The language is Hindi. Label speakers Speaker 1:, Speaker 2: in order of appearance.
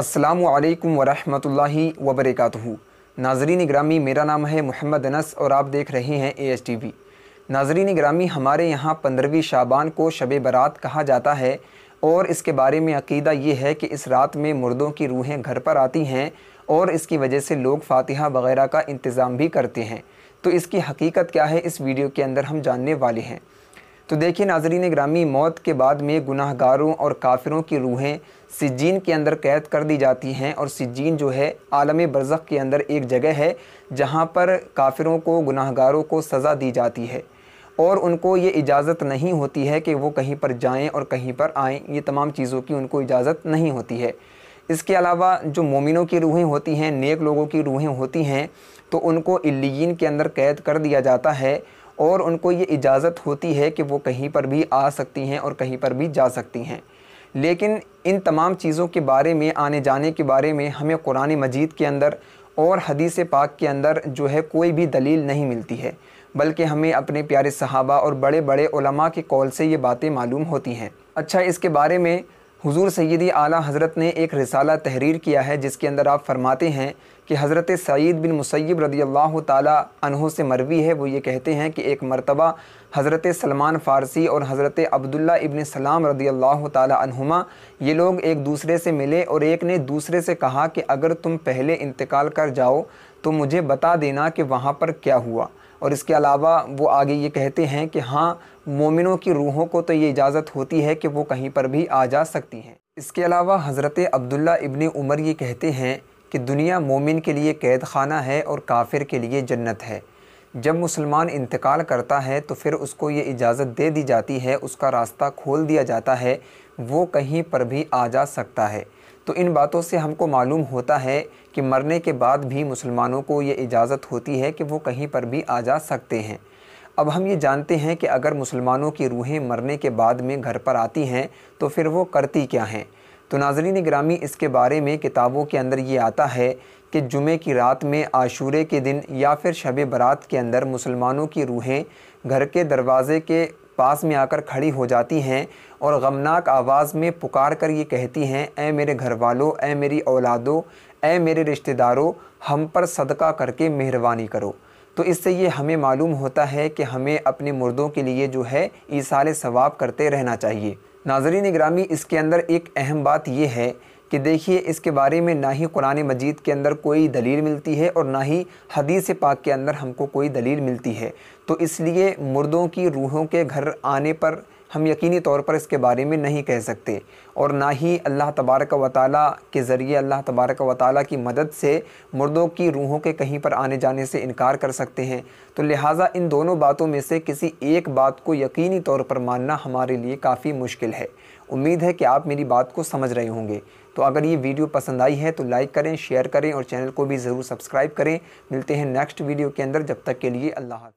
Speaker 1: असलकम वरहि वबरक नाजरीन ग्रामी मेरा नाम है मोहम्मद अनस और आप देख रहे हैं ए एस टी वी नाजरीन ग्रामी हमारे यहाँ पंद्रहवीं शाबान को शब बारात कहा जाता है और इसके बारे में अकीदा ये है कि इस रात में मुर्दों की रूहें घर पर आती हैं और इसकी वजह से लोग फातिहा वगैरह का इंतज़ाम भी करते हैं तो इसकी हकीकत क्या है इस वीडियो के अंदर हम जानने वाले हैं तो देखिए नाजरीन ग्रामी मौत के बाद में गुनाहगारों और काफिरों की रूहें सिजीन के अंदर कैद कर दी जाती हैं और सिजीन जो है आलम बरज़ के अंदर एक जगह है जहाँ पर काफिरों को गुनाहगारों को सज़ा दी जाती है और उनको ये इजाज़त नहीं होती है कि वो कहीं पर जाएं और कहीं पर आएं ये तमाम चीज़ों की उनको इजाज़त नहीं होती है इसके अलावा जो मोमिनों की रूहें होती हैं नेक लोगों की रूहें होती हैं तो उनको इलीन के अंदर कैद कर दिया जाता है और उनको ये इजाज़त होती है कि वो कहीं पर भी आ सकती हैं और कहीं पर भी जा सकती हैं लेकिन इन तमाम चीज़ों के बारे में आने जाने के बारे में हमें कुरान मजीद के अंदर और हदीस पाक के अंदर जो है कोई भी दलील नहीं मिलती है बल्कि हमें अपने प्यारे सहाबा और बड़े बड़े के कौल से ये बातें मालूम होती हैं अच्छा इसके बारे में हुजूर सैदी आला हज़रत ने एक रिसाला तहरीर किया है जिसके अंदर आप फरमाते हैं कि हज़रत सईद बिन मुसैब रदी अल्लाह तहों से मरवी है वो ये कहते हैं कि एक मरतबा हज़रत सलमान फ़ारसी और हज़रत अब्दुल्ला इबन सलाम रदी अल्लाह तहुमा ये लोग एक दूसरे से मिले और एक ने दूसरे से कहा कि अगर तुम पहले इंतकाल कर जाओ तो मुझे बता देना कि वहाँ पर क्या हुआ और इसके अलावा वो आगे ये कहते हैं कि हाँ मोमिनों की रूहों को तो ये इजाज़त होती है कि वो कहीं पर भी आ जा सकती हैं इसके अलावा हज़रत अब्दुल्ला इबन उमर ये कहते हैं कि दुनिया मोमिन के लिए कैद खाना है और काफिर के लिए जन्नत है जब मुसलमान इंतकाल करता है तो फिर उसको ये इजाज़त दे दी जाती है उसका रास्ता खोल दिया जाता है वो कहीं पर भी आ जा सकता है तो इन बातों से हमको मालूम होता है कि मरने के बाद भी मुसलमानों को ये इजाज़त होती है कि वो कहीं पर भी आ जा सकते हैं अब हम ये जानते हैं कि अगर मुसलमानों की रूहें मरने के बाद में घर पर आती हैं तो फिर वो करती क्या हैं तो नाजरीन ग्रामी इसके बारे में किताबों के अंदर ये आता है कि जुमे की रात में आशूरे के दिन या फिर शब बारात के अंदर मुसलमानों की रूहें घर के दरवाज़े के पास में आकर खड़ी हो जाती हैं और गमनाक आवाज़ में पुकार कर ये कहती हैं ए मेरे घर वालों ए मेरी औलादों ए मेरे रिश्तेदारों हम पर सदका करके मेहरबानी करो तो इससे ये हमें मालूम होता है कि हमें अपने मुर्दों के लिए जो है ईसाल सवाब करते रहना चाहिए नाजरीन ग्रामी इसके अंदर एक अहम बात यह है कि देखिए इसके बारे में ना ही कुरान मजीद के अंदर कोई दलील मिलती है और ना ही हदीस पाक के अंदर हमको कोई दलील मिलती है तो इसलिए मुर्दों की रूहों के घर आने पर हम यकीनी तौर पर इसके बारे में नहीं कह सकते और ना ही अल्लाह तबारक व के ज़रिए अल्लाह तबारक व की मदद से मुर्दों की रूहों के कहीं पर आने जाने से इनकार कर सकते हैं तो लिहाजा इन दोनों बातों में से किसी एक बात को यकीनी तौर पर मानना हमारे लिए काफ़ी मुश्किल है उम्मीद है कि आप मेरी बात को समझ रहे होंगे तो अगर ये वीडियो पसंद आई है तो लाइक करें शेयर करें और चैनल को भी ज़रूर सब्सक्राइब करें मिलते हैं नेक्स्ट वीडियो के अंदर जब तक के लिए अल्लाह